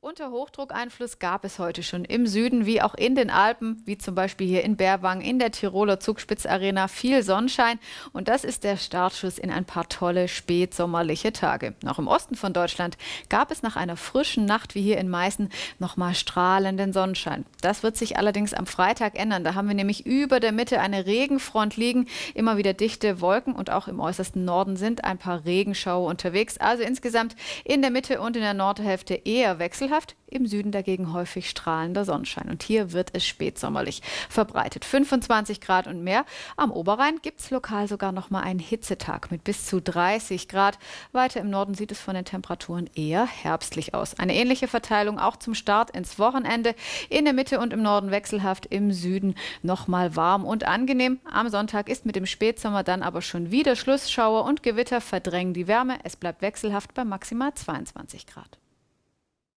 Unter Hochdruckeinfluss gab es heute schon im Süden wie auch in den Alpen, wie zum Beispiel hier in Berwang in der Tiroler Zugspitzarena, viel Sonnenschein. Und das ist der Startschuss in ein paar tolle spätsommerliche Tage. Auch im Osten von Deutschland gab es nach einer frischen Nacht wie hier in Meißen nochmal strahlenden Sonnenschein. Das wird sich allerdings am Freitag ändern. Da haben wir nämlich über der Mitte eine Regenfront liegen. Immer wieder dichte Wolken und auch im äußersten Norden sind ein paar Regenschauer unterwegs. Also insgesamt in der Mitte und in der Nordhälfte eher Wechsel wechselhaft, im Süden dagegen häufig strahlender Sonnenschein. Und hier wird es spätsommerlich verbreitet. 25 Grad und mehr. Am Oberrhein gibt es lokal sogar noch mal einen Hitzetag mit bis zu 30 Grad. Weiter im Norden sieht es von den Temperaturen eher herbstlich aus. Eine ähnliche Verteilung auch zum Start ins Wochenende. In der Mitte und im Norden wechselhaft, im Süden noch mal warm und angenehm. Am Sonntag ist mit dem Spätsommer dann aber schon wieder Schluss. Schauer und Gewitter verdrängen die Wärme. Es bleibt wechselhaft bei maximal 22 Grad.